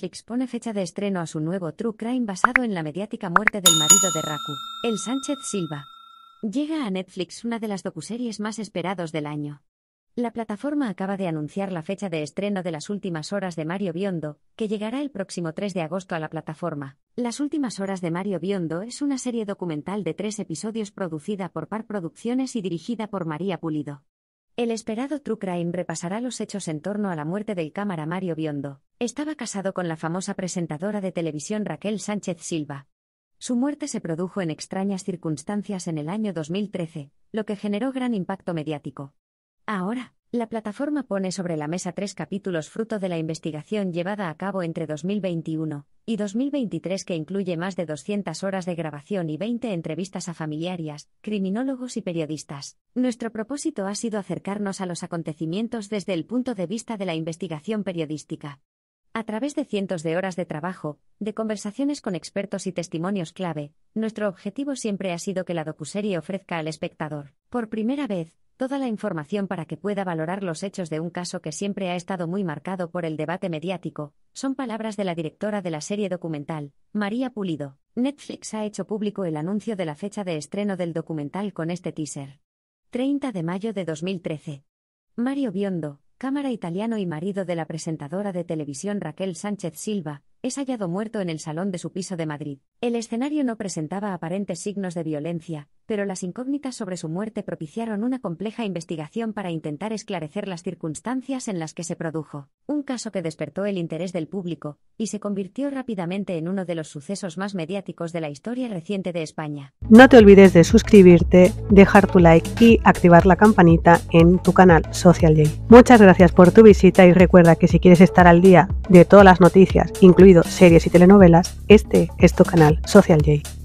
Netflix pone fecha de estreno a su nuevo True Crime basado en la mediática muerte del marido de Raku, el Sánchez Silva. Llega a Netflix una de las docuseries más esperados del año. La plataforma acaba de anunciar la fecha de estreno de las últimas horas de Mario Biondo, que llegará el próximo 3 de agosto a la plataforma. Las últimas horas de Mario Biondo es una serie documental de tres episodios producida por Par Producciones y dirigida por María Pulido. El esperado True Crime repasará los hechos en torno a la muerte del cámara Mario Biondo, estaba casado con la famosa presentadora de televisión Raquel Sánchez Silva. Su muerte se produjo en extrañas circunstancias en el año 2013, lo que generó gran impacto mediático. Ahora, la plataforma pone sobre la mesa tres capítulos fruto de la investigación llevada a cabo entre 2021 y 2023 que incluye más de 200 horas de grabación y 20 entrevistas a familiares, criminólogos y periodistas. Nuestro propósito ha sido acercarnos a los acontecimientos desde el punto de vista de la investigación periodística. A través de cientos de horas de trabajo, de conversaciones con expertos y testimonios clave, nuestro objetivo siempre ha sido que la docuserie ofrezca al espectador, por primera vez, toda la información para que pueda valorar los hechos de un caso que siempre ha estado muy marcado por el debate mediático, son palabras de la directora de la serie documental, María Pulido. Netflix ha hecho público el anuncio de la fecha de estreno del documental con este teaser. 30 de mayo de 2013. Mario Biondo, cámara italiano y marido de la presentadora de televisión Raquel Sánchez Silva, es hallado muerto en el salón de su piso de Madrid. El escenario no presentaba aparentes signos de violencia, pero las incógnitas sobre su muerte propiciaron una compleja investigación para intentar esclarecer las circunstancias en las que se produjo, un caso que despertó el interés del público, y se convirtió rápidamente en uno de los sucesos más mediáticos de la historia reciente de España. No te olvides de suscribirte, dejar tu like y activar la campanita en tu canal Social J. Muchas gracias por tu visita y recuerda que si quieres estar al día de todas las noticias, incluido series y telenovelas, este es tu canal Social J.